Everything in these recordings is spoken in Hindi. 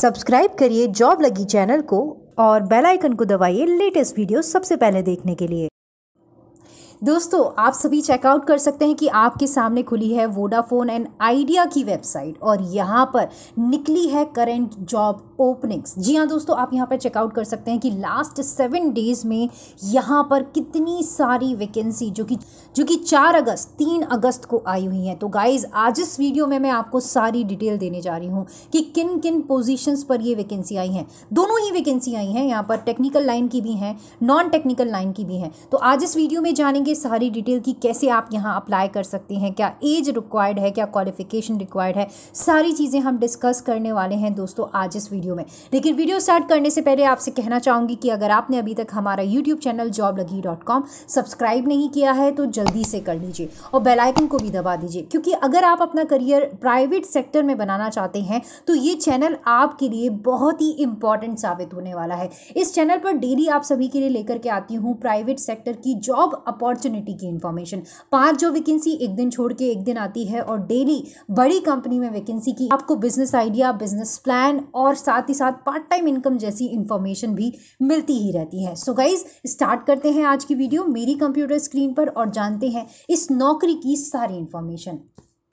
सब्सक्राइब करिए जॉब लगी चैनल को और बेल आइकन को दबाइए लेटेस्ट वीडियो सबसे पहले देखने के लिए दोस्तों आप सभी चेकआउट कर सकते हैं कि आपके सामने खुली है वोडाफोन एंड आइडिया की वेबसाइट और यहाँ पर निकली है करंट जॉब ओपनिंग्स जी हाँ दोस्तों आप यहाँ पर चेकआउट कर सकते हैं कि लास्ट सेवन डेज में यहाँ पर कितनी सारी वैकेंसी जो कि जो कि चार अगस्त तीन अगस्त को आई हुई हैं तो गाइज आज इस वीडियो में मैं आपको सारी डिटेल देने जा रही हूँ कि किन किन पोजिशन पर ये वैकेंसी आई हैं दोनों ही वैकेंसी आई हैं यहाँ पर टेक्निकल लाइन की भी हैं नॉन टेक्निकल लाइन की भी हैं तो आज इस वीडियो में जानेंगे सारी डिटेल कि कैसे आप यहाँ अप्लाई कर सकते हैं क्या एज रिक्वायर्ड है क्या क्वालिफिकेशन रिक्वायर्ड है सारी चीज़ें हम डिस्कस करने वाले हैं दोस्तों आज इस वीडियो वीडियो में लेकिन वीडियो स्टार्ट करने से पहले आपसे कहना चाहूँगी कि अगर आपने अभी तक हमारा यूट्यूब चैनल जॉब लगी डॉट कॉम सब्सक्राइब नहीं किया है तो जल्दी से कर लीजिए और बेलाइकन को भी दबा दीजिए क्योंकि अगर आप अपना करियर प्राइवेट सेक्टर में बनाना चाहते हैं तो ये चैनल आपके लिए बहुत ही इंपॉर्टेंट साबित होने वाला है इस चैनल पर डेली आप सभी के लिए लेकर के आती हूँ प्राइवेट सेक्टर की जॉब अपॉर्चुनिटी की इन्फॉर्मेशन पांच जो वैकेंसी एक दिन छोड़ के एक दिन आती है और डेली बड़ी कंपनी में वैकेंसी की आपको बिजनेस आइडिया बिजनेस प्लान और साथ साथ ही साथ पार्ट टाइम इनकम जैसी इन्फॉर्मेशन भी मिलती ही रहती है सो गाइज स्टार्ट करते हैं आज की वीडियो मेरी कंप्यूटर स्क्रीन पर और जानते हैं इस नौकरी की सारी इन्फॉर्मेशन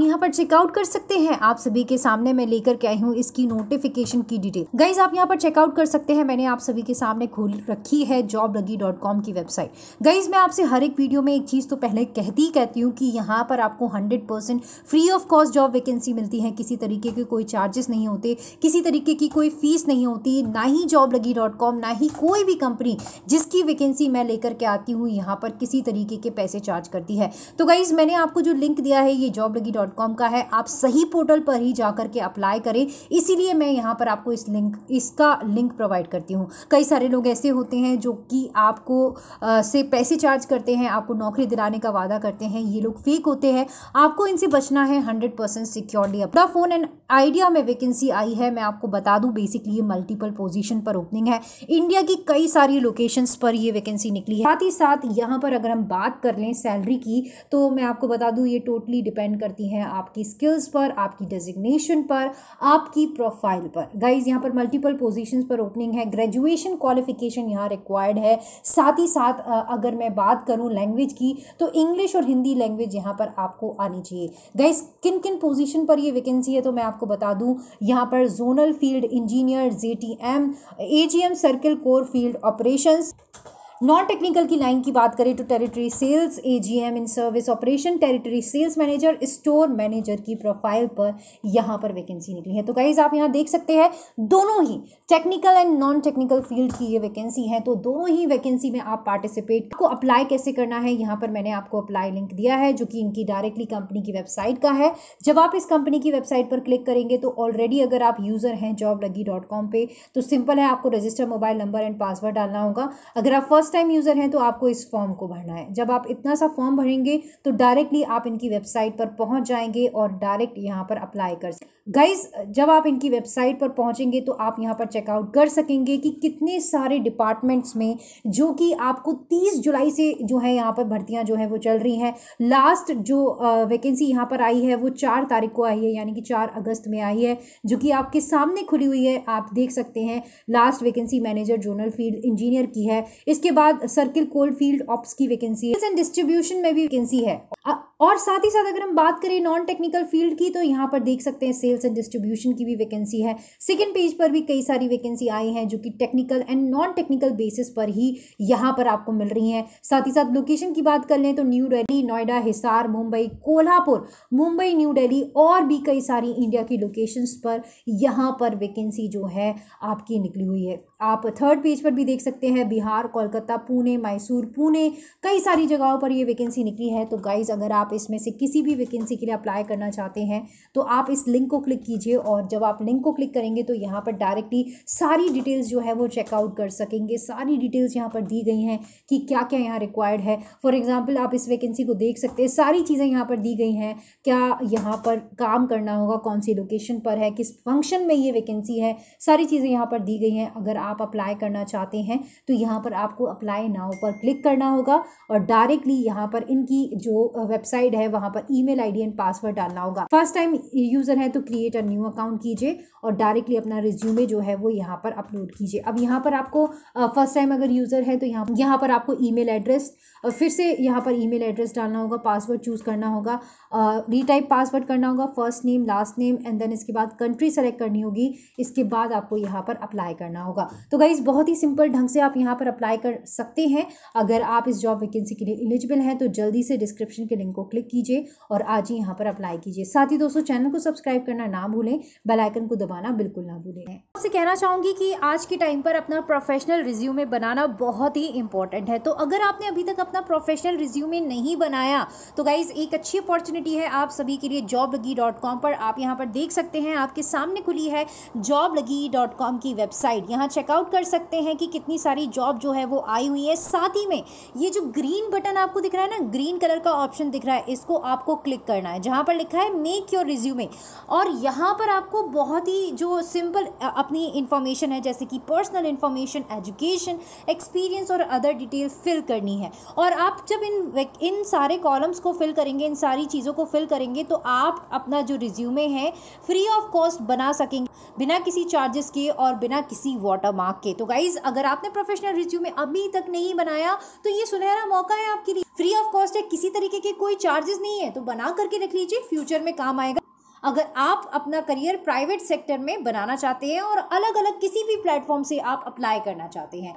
यहाँ पर चेकआउट कर सकते हैं आप सभी के सामने मैं लेकर के आई हूँ इसकी नोटिफिकेशन की डिटेल गाइज आप यहाँ पर चेकआउट कर सकते हैं मैंने आप सभी के सामने खोल रखी है जॉब लगी डॉट कॉम की वेबसाइट गाइज मैं आपसे हर एक वीडियो में एक चीज़ तो पहले कहती ही कहती हूँ कि यहाँ पर आपको hundred percent free of cost job vacancy मिलती है किसी तरीके के कोई चार्जेस नहीं होते किसी तरीके की कोई फीस नहीं होती ना ही जॉब लगी डॉट कॉम ना ही कोई भी कंपनी जिसकी वैकेंसी मैं लेकर के आती हूँ यहाँ पर किसी तरीके के पैसे चार्ज करती है तो गाइज़ मैंने आपको जो लिंक दिया है ये जॉब लगी डॉट डॉट कॉम का है आप सही पोर्टल पर ही जा के अप्लाई करें इसीलिए मैं यहाँ पर आपको इस लिंक इसका लिंक प्रोवाइड करती हूँ कई सारे लोग ऐसे होते हैं जो कि आपको आ, से पैसे चार्ज करते हैं आपको नौकरी दिलाने का वादा करते हैं ये लोग फेक होते हैं आपको इनसे बचना है हंड्रेड परसेंट सिक्योरली अपना फ़ोन एंड आइडिया में वैकेंसी आई है मैं आपको बता दूँ बेसिकली ये मल्टीपल पोजीशन पर ओपनिंग है इंडिया की कई सारी लोकेशंस पर ये वैकेंसी निकली है साथ ही साथ यहाँ पर अगर हम बात कर लें सैलरी की तो मैं आपको बता दूँ ये टोटली डिपेंड करती है करती है आपकी स्किल्स पर आपकी डेजिग्नेशन पर आपकी प्रोफाइल पर गाइज यहाँ पर मल्टीपल पोजिशन पर ओपनिंग है ग्रेजुएशन क्वालिफिकेशन यहाँ रिक्वायर्ड है साथ ही साथ अगर मैं बात करूँ लैंग्वेज की तो इंग्लिश और हिंदी लैंग्वेज यहाँ पर आपको आनी चाहिए गाइज किन किन पोजिशन पर ये वैकेंसी है तो मैं आपको बता दूँ यहाँ पर zonal field engineer J T M A G M circle core field operations non technical की लाइन की बात करें तो territory sales AGM in service operation territory sales manager store manager की प्रोफाइल पर यहाँ पर वैकेंसी निकली है तो गाइज आप यहाँ देख सकते हैं दोनों ही technical and non technical field की ये वैकेंसी है तो दोनों ही वैकेंसी में आप पार्टिसिपेट को अप्लाई कैसे करना है यहाँ पर मैंने आपको अप्लाई लिंक दिया है जो कि इनकी डायरेक्टली कंपनी की वेबसाइट का है जब आप इस कंपनी की वेबसाइट पर क्लिक करेंगे तो ऑलरेडी अगर आप यूज़र हैं जॉब लगी डॉट कॉम पर तो सिंपल है आपको register mobile number and password डालना होगा अगर आप फर्स्ट फर्स्ट टाइम यूज़र हैं तो आपको इस फॉर्म को भरना है जब आप इतना सा फॉर्म भरेंगे तो डायरेक्टली आप इनकी वेबसाइट पर पहुंच जाएंगे और डायरेक्ट यहां पर अप्लाई कर गाइज जब आप इनकी वेबसाइट पर पहुंचेंगे तो आप यहां पर चेकआउट कर सकेंगे कि कितने सारे डिपार्टमेंट्स में जो कि आपको तीस जुलाई से जो है यहाँ पर भर्तियाँ जो है वो चल रही हैं लास्ट जो वैकेंसी यहाँ पर आई है वो चार तारीख को आई है यानी कि चार अगस्त में आई है जो कि आपके सामने खुली हुई है आप देख सकते हैं last vacancy manager zonal field engineer की है इसके बाद सर्किल कोल्ड फील्ड ऑप्स की वैकेंसी एंड डिस्ट्रीब्यूशन में भी वैकेंसी है और साथ ही साथ अगर हम बात करें नॉन टेक्निकल फील्ड की तो यहाँ पर देख सकते हैं सेल्स एंड डिस्ट्रीब्यूशन की भी वैकेंसी है सेकेंड पेज पर भी कई सारी वैकेंसी आई हैं जो कि technical and non technical basis पर ही यहाँ पर आपको मिल रही हैं साथ ही साथ लोकेशन की बात कर लें तो न्यू डेली नोएडा हिसार मुंबई कोल्हापुर मुंबई न्यू डेली और भी कई सारी इंडिया की लोकेशंस पर यहाँ पर वैकेंसी जो है आपकी निकली हुई है आप थर्ड पेज पर भी देख सकते हैं बिहार कोलकाता पुणे मैसूर पुणे कई सारी जगहों पर ये वैकेंसी निकली है तो गाइज अगर आप आप इसमें से किसी भी वैकेंसी के लिए अप्लाई करना चाहते हैं तो आप इस लिंक को क्लिक कीजिए और जब आप लिंक को क्लिक करेंगे तो यहाँ पर डायरेक्टली सारी डिटेल्स जो है वो चेकआउट कर सकेंगे सारी डिटेल्स यहाँ पर दी गई हैं कि क्या क्या यहाँ रिक्वायर्ड है फॉर एग्ज़ाम्पल आप इस वैकेंसी को देख सकते हैं सारी चीज़ें यहाँ पर दी गई हैं क्या यहाँ पर काम करना होगा कौन सी लोकेशन पर है किस फंक्शन में ये वैकेंसी है सारी चीज़ें यहाँ पर दी गई हैं अगर आप अप्लाई करना चाहते हैं तो यहाँ पर आपको अप्लाई नाव पर क्लिक करना होगा और डायरेक्टली यहाँ पर इनकी जो वेबसाइट वेबसाइट है वहां पर ईमेल आईडी एंड पासवर्ड डालना होगा फर्स्ट टाइम यूज़र है तो क्रिएट अ न्यू अकाउंट कीजिए और डायरेक्टली अपना रिज्यूमे जो है वो यहाँ पर अपलोड कीजिए अब यहाँ पर आपको फर्स्ट टाइम अगर यूज़र है तो यहाँ यहाँ पर आपको ई एड्रेस फिर से यहाँ पर ई एड्रेस डालना होगा पासवर्ड चूज़ करना होगा रीटाइप पासवर्ड करना होगा first name last name and then इसके बाद कंट्री सेलेक्ट करनी होगी इसके बाद आपको यहाँ पर अप्लाई करना होगा तो गाइज़ बहुत ही सिंपल ढंग से आप यहाँ पर अप्लाई कर सकते हैं अगर आप इस जॉब वैकेंसी के लिए एलिजिबल हैं तो जल्दी से डिस्क्रिप्शन के लिंक को क्लिक कीजिए और आज ही यहाँ पर अप्लाई कीजिए साथ ही दोस्तों चैनल को सब्सक्राइब करना ना भूलें बेलाइकन को दबाना बिल्कुल ना भूलें आपसे कहना चाहूँगी कि आज के टाइम पर अपना प्रोफेशनल रिज्यूमे बनाना बहुत ही इंपॉर्टेंट है तो अगर आपने अभी तक अपना प्रोफेशनल रिज्यूमे नहीं बनाया तो गाइज़ एक अच्छी अपॉर्चुनिटी है आप सभी के लिए जॉब लगी डॉट कॉम पर आप यहाँ पर देख सकते हैं आपके सामने खुली है जॉब लगी डॉट कॉम की वेबसाइट यहाँ चेकआउट कर सकते हैं कि कितनी सारी जॉब जो है वो आई हुई है साथ ही में ये जो ग्रीन बटन आपको दिख रहा है ना ग्रीन कलर का ऑप्शन दिख रहा है है इसको आपको क्लिक करना है जहाँ पर लिखा है मेक योर रिज्यूमे और यहाँ पर आपको बहुत ही जो सिंपल अपनी इन्फॉर्मेशन है जैसे कि पर्सनल इन्फॉर्मेशन एजुकेशन एक्सपीरियंस और अदर डिटेल फिल करनी है और आप जब इन इन सारे कॉलम्स को फिल करेंगे इन सारी चीज़ों को फिल करेंगे तो आप अपना जो रिज्यूमे है फ्री ऑफ कॉस्ट बना सकेंगे बिना किसी चार्जेस के और बिना किसी वाटर मार्क के तो गाइज़ अगर आपने प्रोफेशनल रिज्यूमे अभी तक नहीं बनाया तो ये सुनहरा मौका है आपके लिए फ्री ऑफ कॉस्ट है किसी तरीके के कोई चार्जेस नहीं है तो बना करके रख लीजिए फ्यूचर में काम आएगा अगर आप अपना करियर प्राइवेट सेक्टर में बनाना चाहते हैं और अलग अलग किसी भी प्लेटफॉर्म से आप अप्लाई करना चाहते हैं